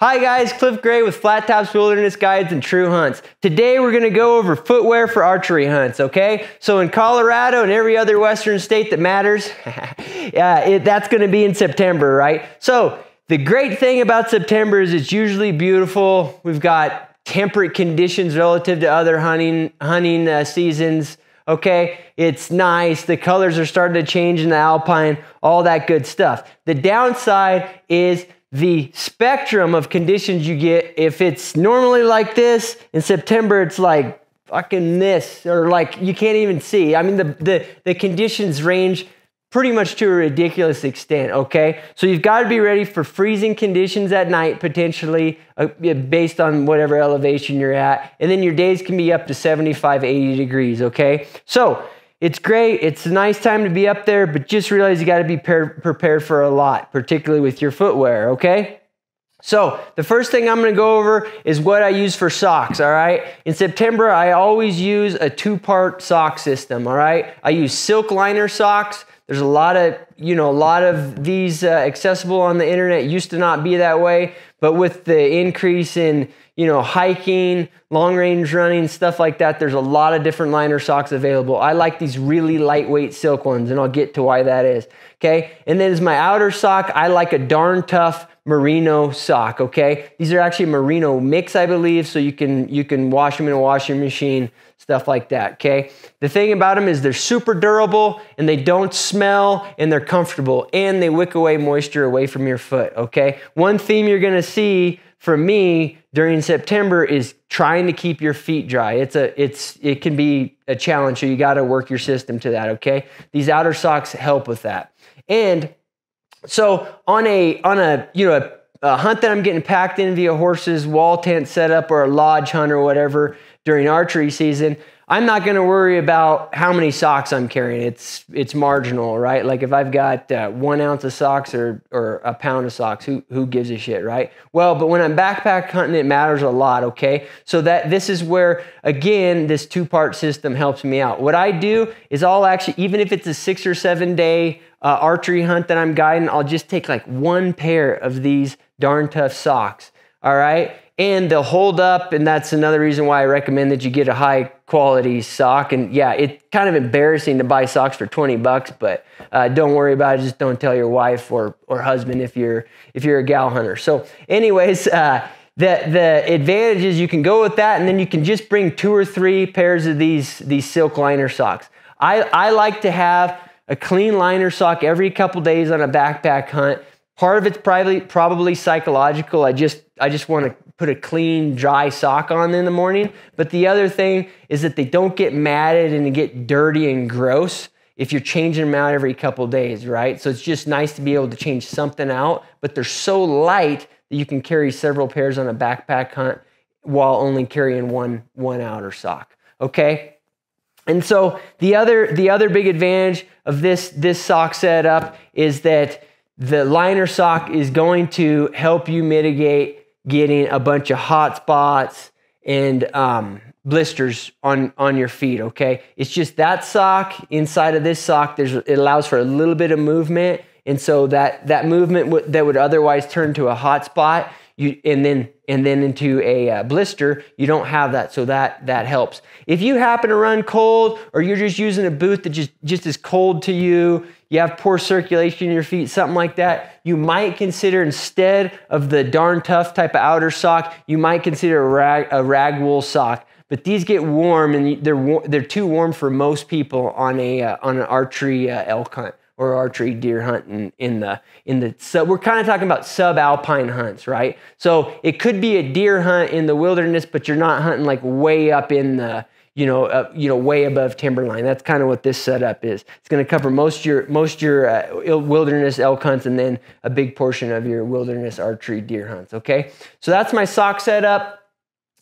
Hi guys, Cliff Gray with Flat Tops Wilderness Guides and True Hunts. Today we're gonna go over footwear for archery hunts, okay? So in Colorado and every other Western state that matters, uh, it, that's gonna be in September, right? So the great thing about September is it's usually beautiful. We've got temperate conditions relative to other hunting, hunting uh, seasons, okay? It's nice. The colors are starting to change in the alpine, all that good stuff. The downside is the spectrum of conditions you get if it's normally like this in september it's like fucking this or like you can't even see i mean the the, the conditions range pretty much to a ridiculous extent okay so you've got to be ready for freezing conditions at night potentially uh, based on whatever elevation you're at and then your days can be up to 75 80 degrees okay so it's great. It's a nice time to be up there, but just realize you got to be prepared for a lot, particularly with your footwear, okay? So, the first thing I'm gonna go over is what I use for socks, all right? In September, I always use a two part sock system, all right? I use silk liner socks. There's a lot of you know, a lot of these uh, accessible on the internet used to not be that way, but with the increase in, you know, hiking, long range running, stuff like that, there's a lot of different liner socks available. I like these really lightweight silk ones, and I'll get to why that is. Okay. And then as my outer sock, I like a darn tough merino sock. Okay. These are actually merino mix, I believe. So you can, you can wash them in a washing machine, stuff like that. Okay. The thing about them is they're super durable and they don't smell and they're comfortable and they wick away moisture away from your foot, okay? One theme you're gonna see from me during September is trying to keep your feet dry. It's a it's it can be a challenge, so you gotta work your system to that, okay? These outer socks help with that. And so on a on a you know a, a hunt that I'm getting packed in via horses, wall tent setup, or a lodge hunt or whatever during archery season, I'm not going to worry about how many socks I'm carrying. It's it's marginal, right? Like if I've got uh, one ounce of socks or or a pound of socks, who who gives a shit, right? Well, but when I'm backpack hunting, it matters a lot. Okay, so that this is where again this two part system helps me out. What I do is I'll actually even if it's a six or seven day uh, archery hunt that I'm guiding, I'll just take like one pair of these darn tough socks. All right, and they'll hold up, and that's another reason why I recommend that you get a high quality sock. And yeah, it's kind of embarrassing to buy socks for 20 bucks, but uh, don't worry about it. Just don't tell your wife or, or husband if you're, if you're a gal hunter. So anyways, uh, the, the advantages you can go with that. And then you can just bring two or three pairs of these, these silk liner socks. I, I like to have a clean liner sock every couple days on a backpack hunt. Part of it's probably probably psychological. I just I just want to put a clean, dry sock on in the morning. But the other thing is that they don't get matted and get dirty and gross if you're changing them out every couple days, right? So it's just nice to be able to change something out, but they're so light that you can carry several pairs on a backpack hunt while only carrying one one outer sock. Okay? And so the other the other big advantage of this this sock setup is that the liner sock is going to help you mitigate getting a bunch of hot spots and um, blisters on on your feet. Okay, it's just that sock inside of this sock. There's it allows for a little bit of movement, and so that that movement w- that would otherwise turn to a hot spot, you and then and then into a uh, blister, you don't have that. So that that helps. If you happen to run cold, or you're just using a boot that just just is cold to you, you have poor circulation in your feet, something like that, you might consider instead of the darn tough type of outer sock, you might consider a rag, a rag wool sock. But these get warm and they're, they're too warm for most people on, a, uh, on an archery uh, elk hunt or archery deer hunting in the in the sub we're kind of talking about subalpine hunts right so it could be a deer hunt in the wilderness but you're not hunting like way up in the you know, uh, you know, way above timberline. That's kind of what this setup is. It's going to cover most your most your uh, wilderness elk hunts, and then a big portion of your wilderness archery deer hunts. Okay, so that's my sock setup.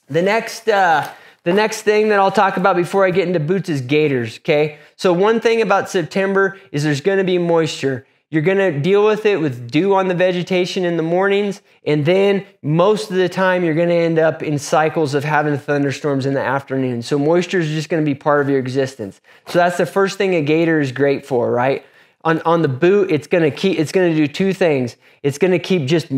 The next. Uh, the next thing that I'll talk about before I get into boots is gators, okay? So, one thing about September is there's gonna be moisture. You're going to deal with it with dew on the vegetation in the mornings. And then most of the time, you're going to end up in cycles of having thunderstorms in the afternoon. So moisture is just going to be part of your existence. So that's the first thing a gator is great for, right? On, on the boot, it's going to keep, it's going to do two things. It's going to keep just,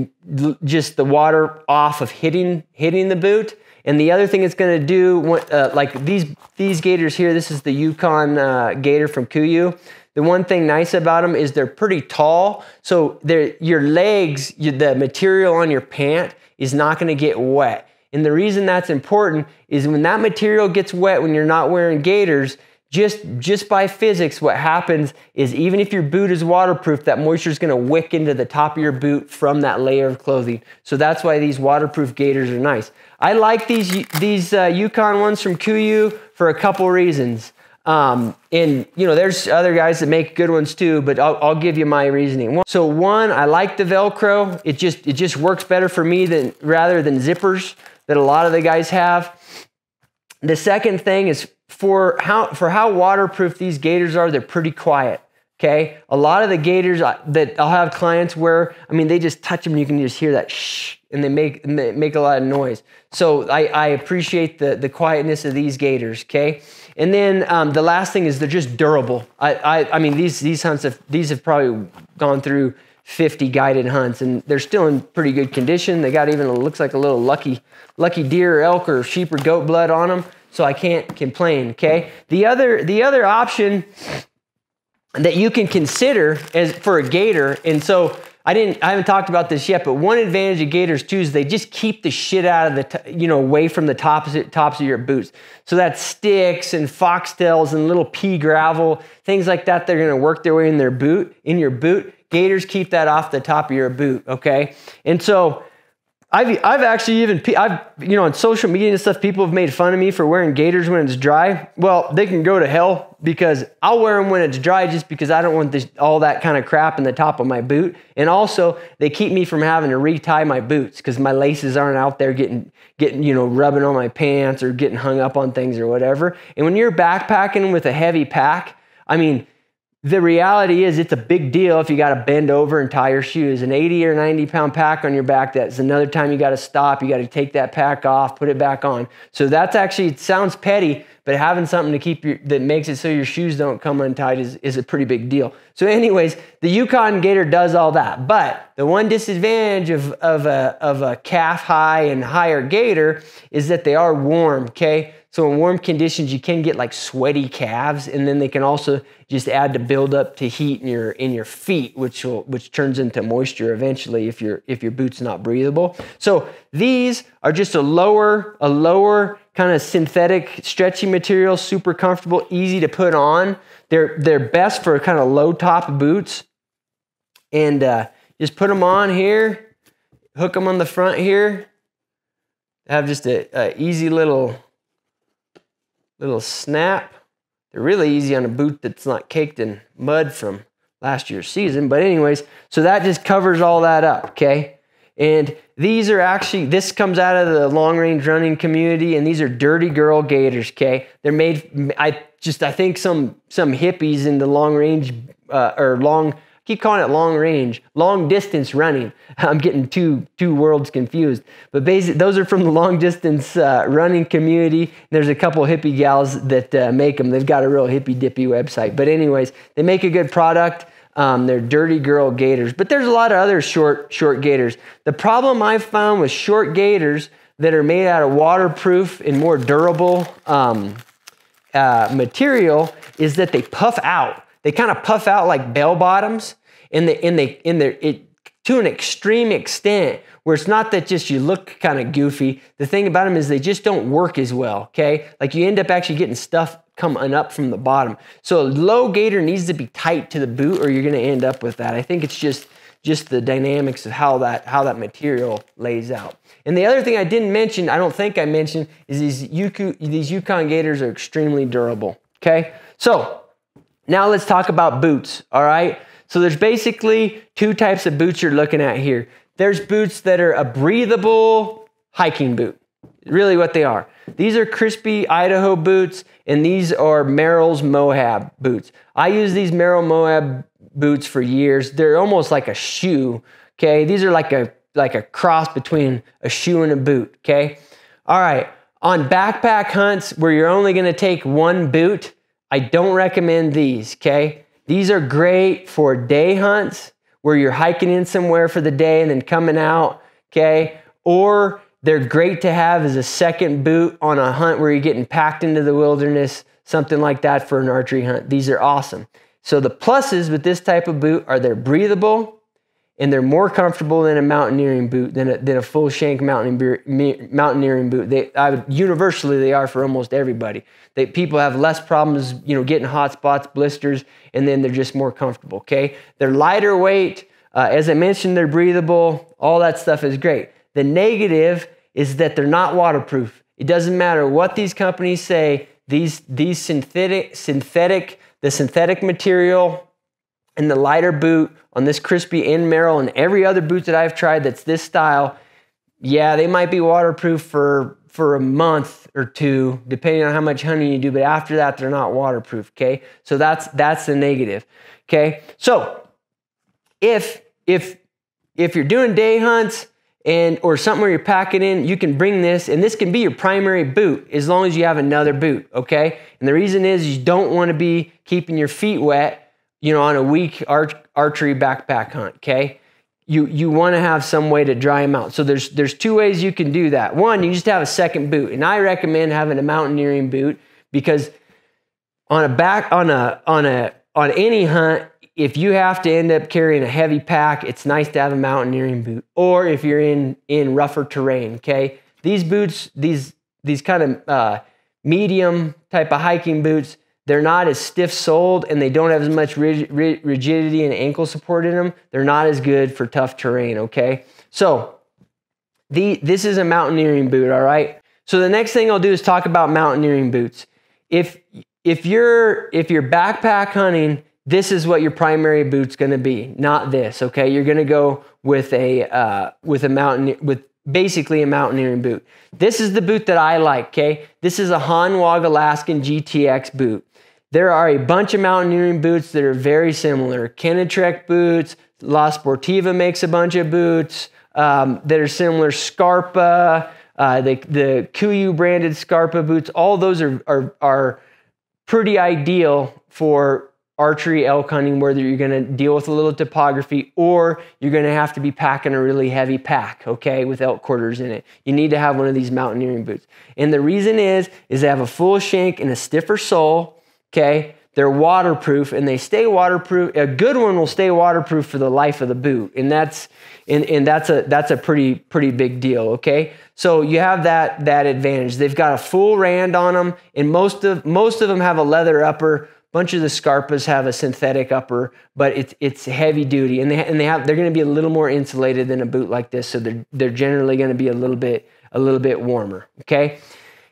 just the water off of hitting, hitting the boot. And the other thing it's going to do, uh, like these, these gators here, this is the Yukon uh, gator from Kuyu the one thing nice about them is they're pretty tall, so your legs, the material on your pant is not going to get wet. And the reason that's important is when that material gets wet when you're not wearing gaiters, just just by physics what happens is even if your boot is waterproof that moisture is going to wick into the top of your boot from that layer of clothing so that's why these waterproof gaiters are nice i like these these uh, yukon ones from kuyu for a couple reasons um, and you know, there's other guys that make good ones too, but I'll, I'll, give you my reasoning. So one, I like the Velcro. It just it just works better for me than rather than zippers that a lot of the guys have. The second thing is for how for how waterproof these gators are, they're pretty quiet. Okay. A lot of the gators uh, that I'll have clients wear, I mean, they just touch them and you can just hear that shh and they make, and they make a lot of noise. So I, I appreciate the, the quietness of these gators. Okay. And then um, the last thing is they're just durable. I, I, I mean, these, these hunts have, these have probably gone through 50 guided hunts and they're still in pretty good condition. They got even, looks like a little lucky, lucky deer or elk or sheep or goat blood on them. So I can't complain. Okay. The other, the other option that you can consider as for a gator. And so I didn't I haven't talked about this yet, but one advantage of gators too is they just keep the shit out of the you know away from the tops tops of your boots. So that sticks and foxtails and little pea gravel, things like that. They're gonna work their way in their boot in your boot. Gators keep that off the top of your boot. Okay, and so I've, I've actually even, I've, you know, on social media and stuff, people have made fun of me for wearing gaiters when it's dry. Well, they can go to hell because I'll wear them when it's dry just because I don't want this, all that kind of crap in the top of my boot. And also they keep me from having to retie my boots because my laces aren't out there getting, getting, you know, rubbing on my pants or getting hung up on things or whatever. And when you're backpacking with a heavy pack, I mean, the reality is it's a big deal if you got to bend over and tie your shoes an 80 or 90 pound pack on your back that's another time you got to stop you got to take that pack off put it back on so that's actually it sounds petty but having something to keep your that makes it so your shoes don't come untied is, is a pretty big deal so anyways the yukon gator does all that but the one disadvantage of, of, a, of a calf high and higher gator is that they are warm okay so in warm conditions, you can get like sweaty calves, and then they can also just add to build up to heat in your in your feet, which will which turns into moisture eventually if your if your boot's not breathable. So these are just a lower a lower kind of synthetic stretchy material, super comfortable, easy to put on. They're they're best for kind of low top boots, and uh, just put them on here, hook them on the front here. Have just a, a easy little little snap. They're really easy on a boot that's not caked in mud from last year's season. But anyways, so that just covers all that up, okay? And these are actually, this comes out of the long range running community, and these are dirty girl gaiters, okay? They're made, I just, I think some, some hippies in the long range uh, or long keep calling it long range, long distance running. I'm getting two two worlds confused. But basically, those are from the long distance uh, running community. There's a couple hippie gals that uh, make them. They've got a real hippy dippy website. But anyways, they make a good product. Um, they're dirty girl gaiters, but there's a lot of other short short gaiters. The problem I found with short gaiters that are made out of waterproof and more durable um, uh, material is that they puff out. They kind of puff out like bell bottoms in the in the in their it to an extreme extent where it's not that just you look kind of goofy. The thing about them is they just don't work as well, okay? Like you end up actually getting stuff coming up from the bottom. So a low gator needs to be tight to the boot or you're gonna end up with that. I think it's just just the dynamics of how that how that material lays out. And the other thing I didn't mention, I don't think I mentioned, is these Yuku, these Yukon Gators are extremely durable. Okay, so now let's talk about boots, all right? So there's basically two types of boots you're looking at here. There's boots that are a breathable hiking boot, really what they are. These are crispy Idaho boots, and these are Merrill's Moab boots. I use these Merrill Moab boots for years. They're almost like a shoe, okay? These are like a like a cross between a shoe and a boot, okay? All right, on backpack hunts where you're only gonna take one boot, I don't recommend these, okay? These are great for day hunts where you're hiking in somewhere for the day and then coming out, okay? Or they're great to have as a second boot on a hunt where you're getting packed into the wilderness, something like that for an archery hunt. These are awesome. So the pluses with this type of boot are they're breathable, and they're more comfortable than a mountaineering boot than a, than a full shank mountaineering, mountaineering boot. They I, universally they are for almost everybody. That people have less problems, you know, getting hot spots, blisters, and then they're just more comfortable. Okay, they're lighter weight. Uh, as I mentioned, they're breathable. All that stuff is great. The negative is that they're not waterproof. It doesn't matter what these companies say. These these synthetic synthetic the synthetic material and the lighter boot on this Crispy and Merrill and every other boot that I've tried that's this style, yeah, they might be waterproof for for a month or two, depending on how much hunting you do, but after that, they're not waterproof. Okay. So that's that's the negative. Okay. So if if if you're doing day hunts and or something where you're packing in, you can bring this, and this can be your primary boot as long as you have another boot. Okay. And the reason is you don't want to be keeping your feet wet you know, on a week arch, archery backpack hunt, okay? You you want to have some way to dry them out. So there's there's two ways you can do that. One, you just have a second boot, and I recommend having a mountaineering boot because on a back on a on a on any hunt, if you have to end up carrying a heavy pack, it's nice to have a mountaineering boot. Or if you're in in rougher terrain, okay? These boots, these these kind of uh, medium type of hiking boots, they're not as stiff soled and they don't have as much rig rig rigidity and ankle support in them. They're not as good for tough terrain, okay? So, the, this is a mountaineering boot, all right? So the next thing I'll do is talk about mountaineering boots. If if you're if you're backpack hunting, this is what your primary boot's going to be, not this. Okay, you're going to go with a uh, with a mountain with basically a mountaineering boot. This is the boot that I like. Okay, this is a Hanwag Alaskan GTX boot. There are a bunch of mountaineering boots that are very similar. Kennetrek boots, La Sportiva makes a bunch of boots um, that are similar. Scarpa, uh, the, the Kuyu branded Scarpa boots, all those are, are, are pretty ideal for archery elk hunting, whether you're going to deal with a little topography or you're going to have to be packing a really heavy pack, okay, with elk quarters in it. You need to have one of these mountaineering boots. And the reason is, is they have a full shank and a stiffer sole okay? They're waterproof and they stay waterproof. A good one will stay waterproof for the life of the boot. And that's and, and that's a that's a pretty pretty big deal, okay? So you have that that advantage. They've got a full rand on them and most of most of them have a leather upper. Bunch of the Scarpas have a synthetic upper, but it's it's heavy duty and they and they have they're going to be a little more insulated than a boot like this, so they're they're generally going to be a little bit a little bit warmer, okay?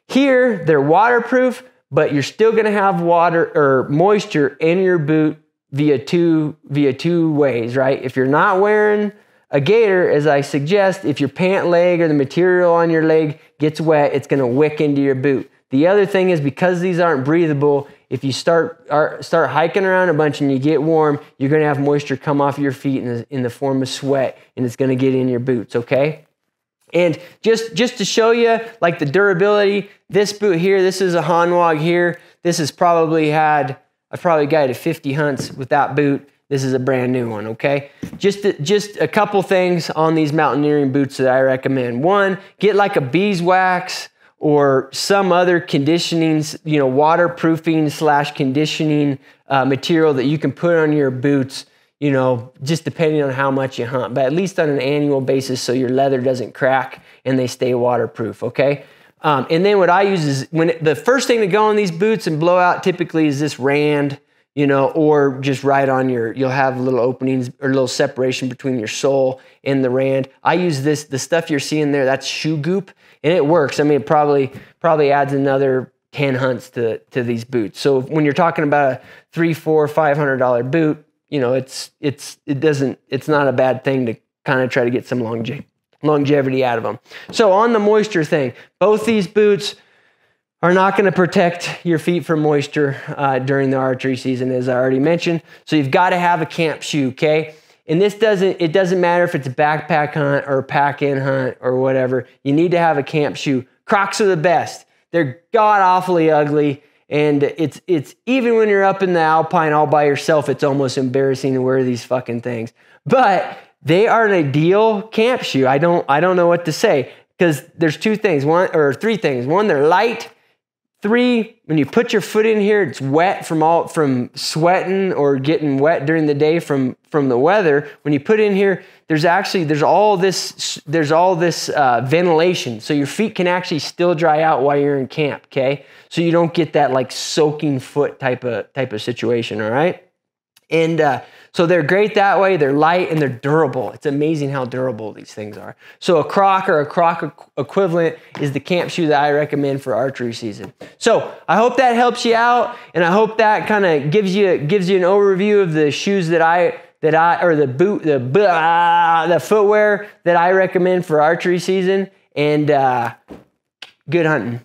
Here, they're waterproof, but you're still going to have water or moisture in your boot via two via two ways, right? If you're not wearing a gaiter, as I suggest, if your pant leg or the material on your leg gets wet, it's going to wick into your boot. The other thing is because these aren't breathable, if you start are, start hiking around a bunch and you get warm, you're going to have moisture come off your feet in the, in the form of sweat, and it's going to get in your boots. Okay. And just, just to show you like the durability, this boot here, this is a Hanwag here. This has probably had, I've probably guided 50 hunts with that boot. This is a brand new one, okay? Just, to, just a couple things on these mountaineering boots that I recommend. One, get like a beeswax or some other conditioning, you know, waterproofing slash conditioning uh, material that you can put on your boots you know, just depending on how much you hunt, but at least on an annual basis so your leather doesn't crack and they stay waterproof, okay? Um, and then what I use is when it, the first thing to go on these boots and blow out typically is this rand, you know, or just right on your, you'll have little openings or little separation between your sole and the rand. I use this, the stuff you're seeing there, that's shoe goop and it works. I mean, it probably, probably adds another 10 hunts to, to these boots. So when you're talking about a three, four, $500 boot, you know, it's it's it doesn't it's not a bad thing to kind of try to get some longe- longevity out of them. So on the moisture thing, both these boots are not going to protect your feet from moisture uh, during the archery season, as I already mentioned. So you've got to have a camp shoe, okay? And this doesn't it doesn't matter if it's a backpack hunt or pack in hunt or whatever. You need to have a camp shoe. Crocs are the best. They're god awfully ugly. And it's it's even when you're up in the alpine all by yourself, it's almost embarrassing to wear these fucking things. But they are an ideal camp shoe. I don't I don't know what to say because there's two things, one or three things. One, they're light. Three, when you put your foot in here, it's wet from all from sweating or getting wet during the day from from the weather. When you put in here, there's actually there's all this there's all this uh, ventilation, so your feet can actually still dry out while you're in camp. Okay, so you don't get that like soaking foot type of type of situation. All right, and uh, so they're great that way. They're light and they're durable. It's amazing how durable these things are. So a croc or a croc equivalent is the camp shoe that I recommend for archery season. So I hope that helps you out, and I hope that kind of gives you gives you an overview of the shoes that I that I or the boot the blah, the footwear that I recommend for archery season. And uh, good hunting.